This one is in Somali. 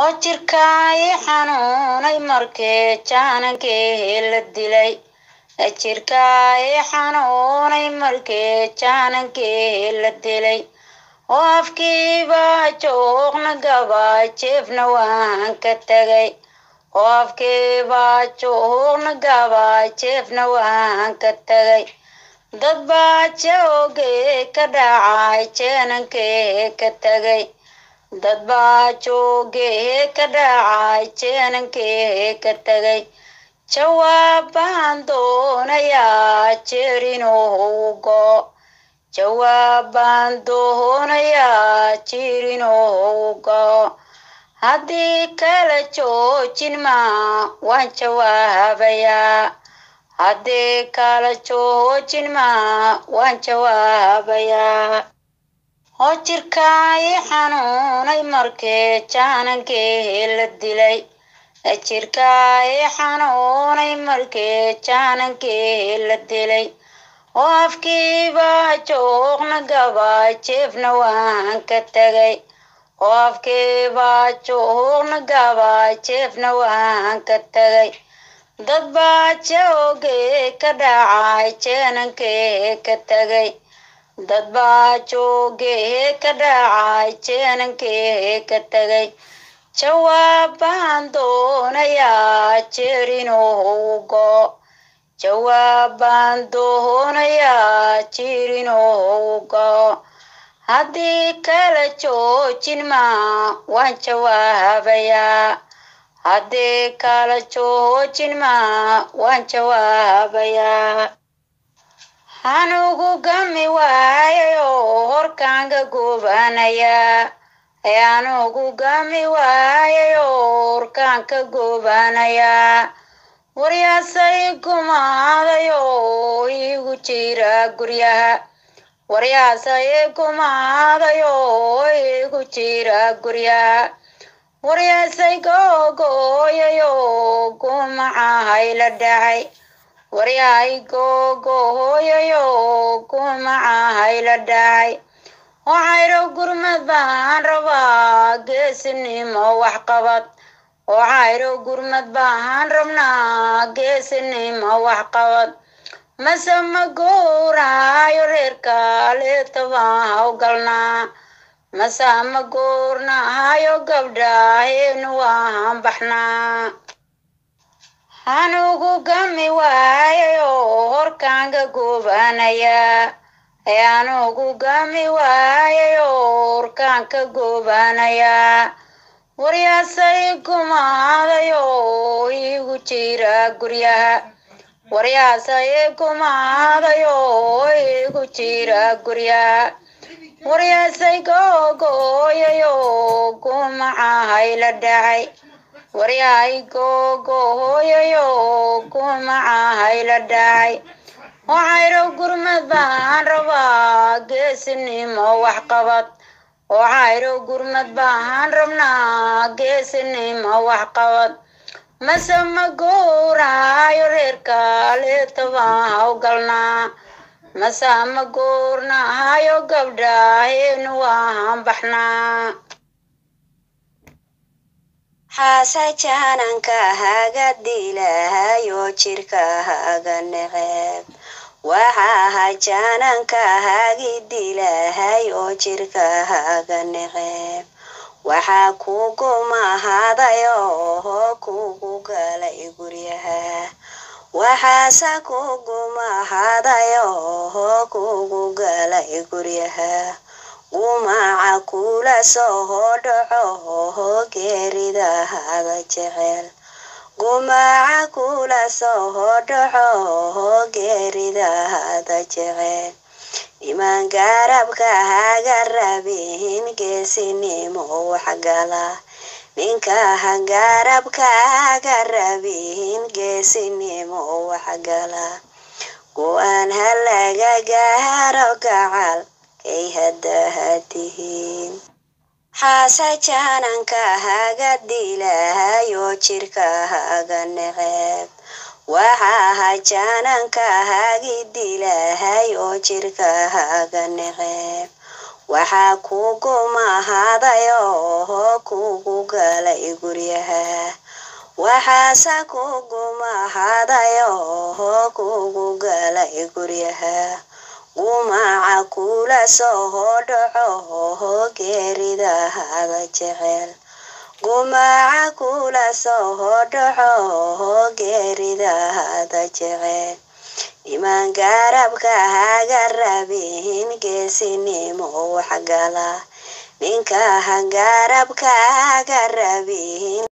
oo jirkaa ii xanuunay markee jaanankii la dilay jirkaa ii xanuunay markee jaanankee la dilay oo afkiiba joogna gabaa jeefna waan ka tegay oo afkiiba joogna gabaa jeefna waan ka tagay dad baa joogee ka dhacay jaanankee ka tegay dad baa joogee ka dhacay jeenankee ka tagay jawaab baan doonayaa jirinoogo jawaab baan doonayaa jirinoogo haddii kala joojin ma waan jawaabayaa haddii kala joojin ma waan jawaabayaa oo jirkaay xanuunay markee jaanankee dilay jirkaay xanuunay markee jaanankee la dilay oo afkiiba joogna gabaa jeefna waan ka tegay oo afkiiba joogna gabaa jeefna waan ka tagay dad baa joogee ka dhacay jaanankee ka tegay dad baa joogee ka dhacay jeenankee ka tegay jawaab baan doonayaa jirinoo go' jawaab baan doonayaa jirinoo go' haddii kala joojin ma waan jawaabayaa haddii kala joojin ma waan jawaabayaa anugu gami waayayoo horkaan ka goobanayaa anugu gami waayayoo horkaan ka goobanayaa waryaasa i iigu jira guryaha waryaasay gumaadayo gumaadayoo iigu jira guryaha waryaasay googooyayoo gumacahay la dhacay waryahay googo hooyayo kumacaahay la gurmad baan rabaa geesinimo waxqabad waxayro gurmad baan rabnaa geesinimo waxqabad mase ma gooraayo reerka leebtabaan hawgalnaa mase ma goornahayo gabdha heenu waahan baxnaa anugu gami waayayo horkaan ka goobanayaa anugu gami waayayoo horkaan ka goobanayaa waryaasay gumaadayo igu jira guryaha waryaasay gumaadayo igu jiira guryaha waryaasay gumacahay la dhacay waryahay googo hooyayo kumaca hayla dhacay waxayrow gurmad baan rabaa geesinimo waxqabad waxayrow gurmad baan rabnaa geesinimo waxqabad mase ma guuraayo reerka leetabaan hawgalnaa mase ma goornahayo gabdha heenu waahan baxnaa xaasay jaananka haga dilahayo jirka neceeb neceb waxaaha jaananka hagi dilahayo jirka haga neceb waxaa kugu mahaday oo kugu galay guryaha waxaase kugu mahaday oo kugu galay guryaha umaaca kula soo hoodhaco hoho geerida haba jecel gumaaca kula soo hoodhaco hoho geerida hada jecel niman gaarabka haga rabin geesinimo waxgala ninka gaarabka haga rabin geesinimo waxgala go-aan halaga gaaro gacal ay hadaaha tihiin xaasa jaananka haga dilahayo jirka haga neceb waxaaha jaananka hagi dilahayo jirka haga neceb waxaa kugu mahaday oho kugu galay guryaha waxaase kugu mahaday oho kugu galay guryaha umaca kula soo hoodhaco jecel gumaaca kula soo hoodhaco hoho geerida haba jecel dhiman gaarabka haga rabin geesinimo waxgala ninka hagarabka haga rabin